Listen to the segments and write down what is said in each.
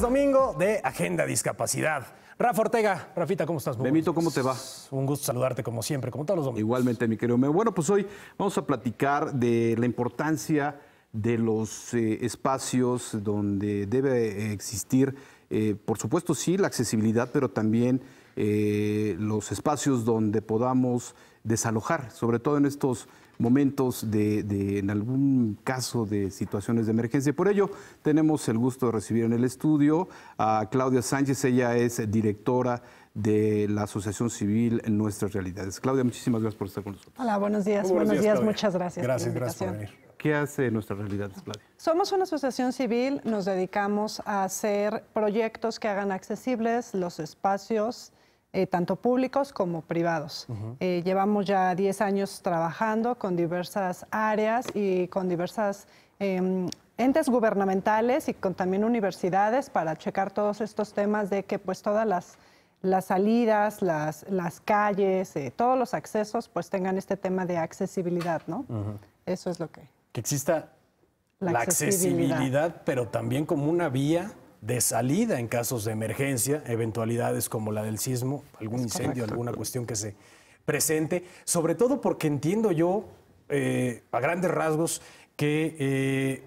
Domingo de Agenda Discapacidad. Rafa Ortega, Rafita, ¿cómo estás? Benito, ¿cómo te va? Un gusto saludarte como siempre, como todos los domingos. Igualmente, mi querido Meo. Bueno, pues hoy vamos a platicar de la importancia de los eh, espacios donde debe eh, existir, eh, por supuesto, sí, la accesibilidad, pero también eh, los espacios donde podamos desalojar, sobre todo en estos momentos de, en algún caso de situaciones de emergencia. Por ello, tenemos el gusto de recibir en el estudio a Claudia Sánchez, ella es directora de la Asociación Civil Nuestras Realidades. Claudia, muchísimas gracias por estar con nosotros. Hola, buenos días, buenos, días, muchas gracias. Gracias, gracias por venir. ¿Qué hace Nuestras Realidades, Claudia? Somos una asociación civil, nos dedicamos a hacer proyectos que hagan accesibles los espacios eh, tanto públicos como privados. Eh, llevamos ya 10 años trabajando con diversas áreas y con diversas em, entes gubernamentales y con también universidades para checar todos estos temas de que pues todas las, salidas, las, calles, eh, todos los accesos pues tengan este tema de accesibilidad, ¿no? Eso es lo que... Que exista la accesibilidad, pero también como una vía de salida en casos de emergencia, eventualidades como la del sismo, algún incendio, alguna cuestión que se presente, sobre todo porque entiendo yo, eh, a grandes rasgos, que eh,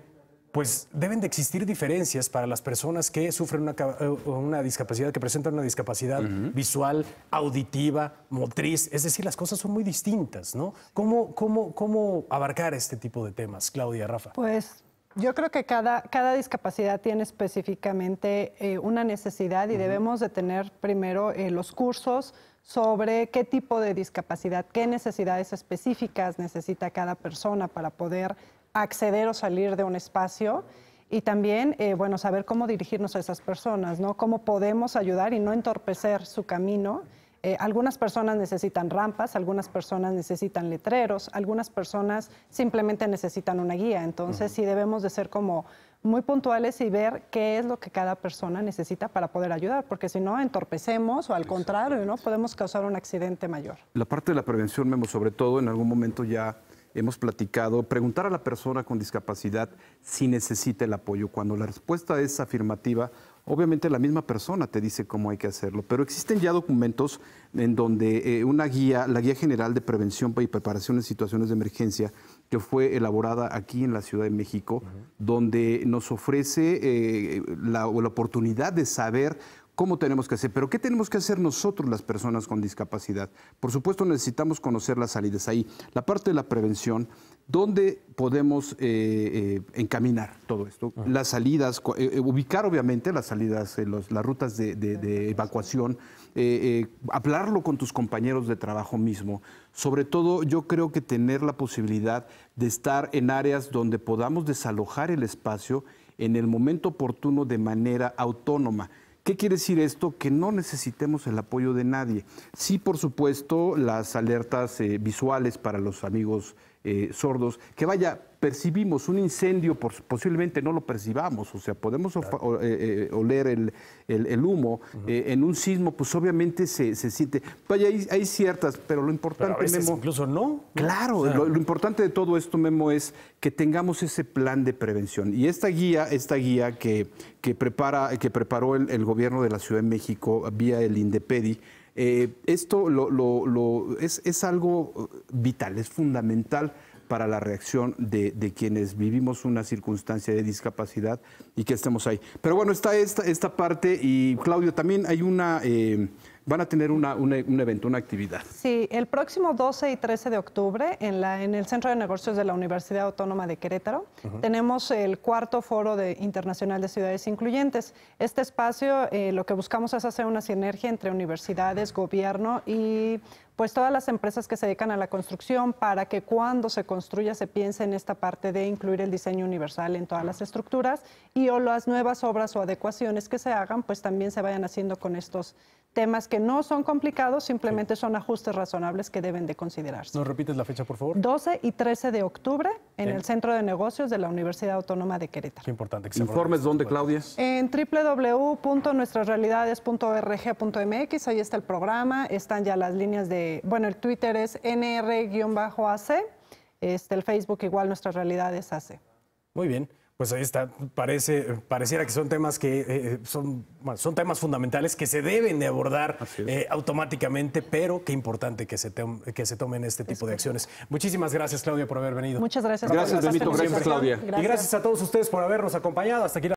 pues deben de existir diferencias para las personas que sufren una, eh, discapacidad, que presentan una discapacidad visual, auditiva, motriz. Es decir, las cosas son muy distintas, ¿no? ¿Cómo, cómo, cómo abarcar este tipo de temas, Claudia, Rafa? Pues yo creo que cada, cada discapacidad tiene específicamente eh, una necesidad y debemos de tener primero eh, los cursos sobre qué tipo de discapacidad, qué necesidades específicas necesita cada persona para poder acceder o salir de un espacio y también, eh, bueno, saber cómo dirigirnos a esas personas, ¿no? Cómo podemos ayudar y no entorpecer su camino. Eh, algunas personas necesitan rampas, algunas personas necesitan letreros, algunas personas simplemente necesitan una guía. Entonces sí debemos de ser como muy puntuales y ver qué es lo que cada persona necesita para poder ayudar, porque si no entorpecemos o al contrario, ¿no? podemos causar un accidente mayor. La parte de la prevención, Memo, sobre todo en algún momento ya hemos platicado, preguntar a la persona con discapacidad si necesita el apoyo. Cuando la respuesta es afirmativa, Obviamente la misma persona te dice cómo hay que hacerlo, pero existen ya documentos en donde eh, una guía, la Guía General de Prevención y Preparación en Situaciones de Emergencia, que fue elaborada aquí en la Ciudad de México, donde nos ofrece eh, la oportunidad de saber cómo tenemos que hacer, pero qué tenemos que hacer nosotros las personas con discapacidad. Por supuesto necesitamos conocer las salidas ahí, la parte de la prevención, dónde podemos eh, eh, encaminar todo esto, las salidas, eh, ubicar obviamente las salidas, las rutas de evacuación, hablarlo con tus compañeros de trabajo mismo. Sobre todo yo creo que tener la posibilidad de estar en áreas donde podamos desalojar el espacio en el momento oportuno de manera autónoma. ¿Qué quiere decir esto? Que no necesitemos el apoyo de nadie. Sí, por supuesto, las alertas eh, visuales para los amigos eh, sordos, que vaya, percibimos un incendio, posiblemente no lo percibamos, o sea, podemos eh, eh, oler el, humo, en un sismo pues obviamente se, siente, vaya, hay, ciertas, pero lo importante, incluso no. Claro, Lo, importante de todo esto, Memo, es que tengamos ese plan de prevención. Y esta guía, esta guía que, que, prepara, que preparó el, el gobierno de la Ciudad de México vía el INDEPEDI, eh, esto lo, lo, lo, es, es, algo eh, vital, es fundamental para la reacción de, quienes vivimos una circunstancia de discapacidad y que estemos ahí. Pero bueno, está esta, esta parte y Claudio, también hay una... Eh, van a tener una, e, un evento, una actividad. Sí, el próximo 12 y 13 de octubre en, la, en el Centro de Negocios de la Universidad Autónoma de Querétaro tenemos el cuarto foro de, internacional de ciudades incluyentes. Este espacio eh, lo que buscamos es hacer una sinergia entre universidades, gobierno y pues todas las empresas que se dedican a la construcción para que cuando se construya se piense en esta parte de incluir el diseño universal en todas las estructuras y o las nuevas obras o adecuaciones que se hagan pues también se vayan haciendo con estos temas que no son complicados, simplemente son ajustes razonables que deben de considerarse. ¿Nos repites la fecha, por favor? 12 y 13 de octubre en, el Centro de Negocios de la Universidad Autónoma de Querétaro. Qué importante. Que ¿Informes dónde, este Claudia? En www.nuestrasrealidades.org.mx, ahí está el programa, están ya las líneas de, bueno, el Twitter es nr-ac, este, el Facebook igual Nuestras Realidades hace. Muy bien. Pues ahí está, parece, pareciera que son temas que eh, eh, son, son temas fundamentales que se deben de abordar eh, automáticamente, pero qué importante que se, que se tomen este tipo de acciones. Muchísimas gracias, Claudia, por haber venido. Muchas gracias. Gracias, Benito. Gracias, Claudia. Y gracias a todos ustedes por habernos acompañado. Hasta aquí la